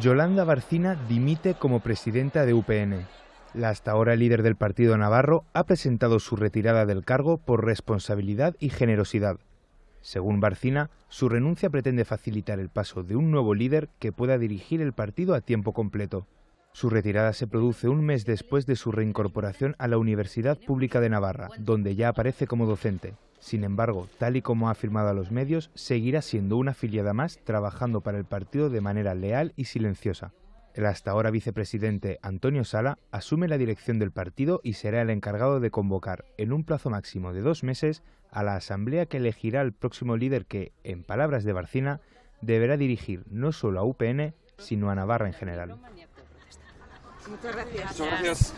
Yolanda Barcina dimite como presidenta de UPN. La hasta ahora líder del Partido Navarro ha presentado su retirada del cargo por responsabilidad y generosidad. Según Barcina, su renuncia pretende facilitar el paso de un nuevo líder que pueda dirigir el partido a tiempo completo. Su retirada se produce un mes después de su reincorporación a la Universidad Pública de Navarra, donde ya aparece como docente. Sin embargo, tal y como ha afirmado a los medios, seguirá siendo una afiliada más trabajando para el partido de manera leal y silenciosa. El hasta ahora vicepresidente Antonio Sala asume la dirección del partido y será el encargado de convocar, en un plazo máximo de dos meses, a la asamblea que elegirá al próximo líder que, en palabras de Barcina, deberá dirigir no solo a UPN, sino a Navarra en general. Muchas gracias.